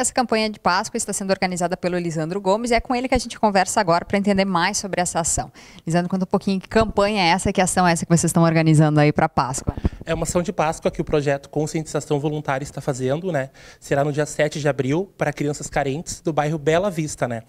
Essa campanha de Páscoa está sendo organizada pelo Lisandro Gomes e é com ele que a gente conversa agora para entender mais sobre essa ação. Lisandro, conta um pouquinho que campanha é essa, que ação é essa que vocês estão organizando aí para Páscoa? É uma ação de Páscoa que o projeto Conscientização Voluntária está fazendo, né? Será no dia 7 de abril para crianças carentes do bairro Bela Vista, né?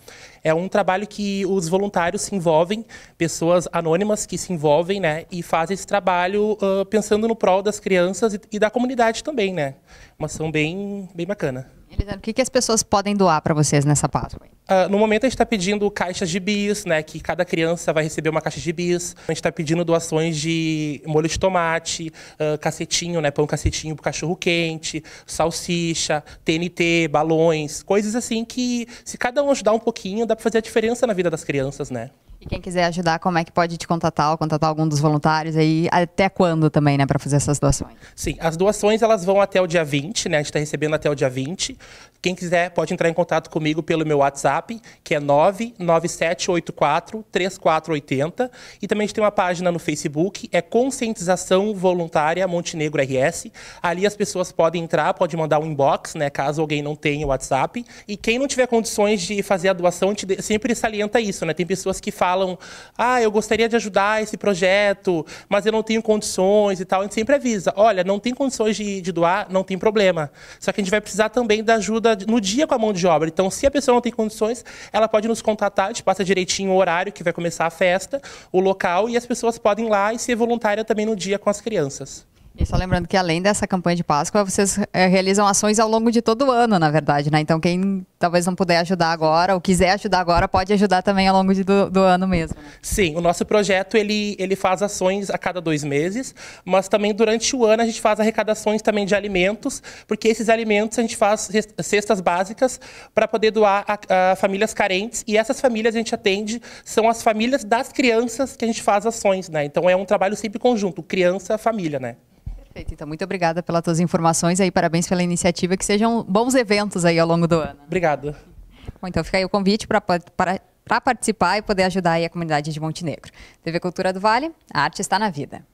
É um trabalho que os voluntários se envolvem, pessoas anônimas que se envolvem, né? E fazem esse trabalho uh, pensando no prol das crianças e, e da comunidade também, né? Uma ação bem, bem bacana o que, que as pessoas podem doar para vocês nessa páscoa? Uh, no momento a gente está pedindo caixas de bis, né? Que cada criança vai receber uma caixa de bis. A gente está pedindo doações de molho de tomate, uh, cacetinho, né? Pão cacetinho pro cachorro quente, salsicha, TNT, balões, coisas assim que se cada um ajudar um pouquinho dá para fazer a diferença na vida das crianças, né? E quem quiser ajudar, como é que pode te contatar ou contatar algum dos voluntários aí? Até quando também, né, para fazer essas doações? Sim, as doações elas vão até o dia 20, né? A gente está recebendo até o dia 20. Quem quiser pode entrar em contato comigo pelo meu WhatsApp, que é 997843480. E também a gente tem uma página no Facebook, é Conscientização Voluntária Montenegro RS. Ali as pessoas podem entrar, pode mandar um inbox, né? Caso alguém não tenha o WhatsApp. E quem não tiver condições de fazer a doação, a gente sempre salienta isso, né? Tem pessoas que fazem falam: ah, eu gostaria de ajudar esse projeto, mas eu não tenho condições e tal. A gente sempre avisa: olha, não tem condições de, de doar, não tem problema. Só que a gente vai precisar também da ajuda no dia com a mão de obra. Então, se a pessoa não tem condições, ela pode nos contatar, a gente passa direitinho o horário que vai começar a festa, o local, e as pessoas podem ir lá e ser voluntária também no dia com as crianças. E só lembrando que além dessa campanha de Páscoa, vocês é, realizam ações ao longo de todo o ano, na verdade, né? Então quem talvez não puder ajudar agora ou quiser ajudar agora, pode ajudar também ao longo de, do, do, ano mesmo. Né? Sim, o nosso projeto ele, ele faz ações a cada dois meses, mas também durante o ano a gente faz arrecadações também de alimentos, porque esses alimentos a gente faz cestas básicas para poder doar a, a famílias carentes e essas famílias a gente atende são as famílias das crianças que a gente faz ações, né? Então é um trabalho sempre conjunto, criança, família, né? Perfeito. Então, muito obrigada pelas tuas informações aí, parabéns pela iniciativa, que sejam bons eventos aí ao longo do ano. Obrigado. Bom, então fica aí o convite para para participar e poder ajudar a comunidade de Montenegro. TV Cultura do Vale, a arte está na vida.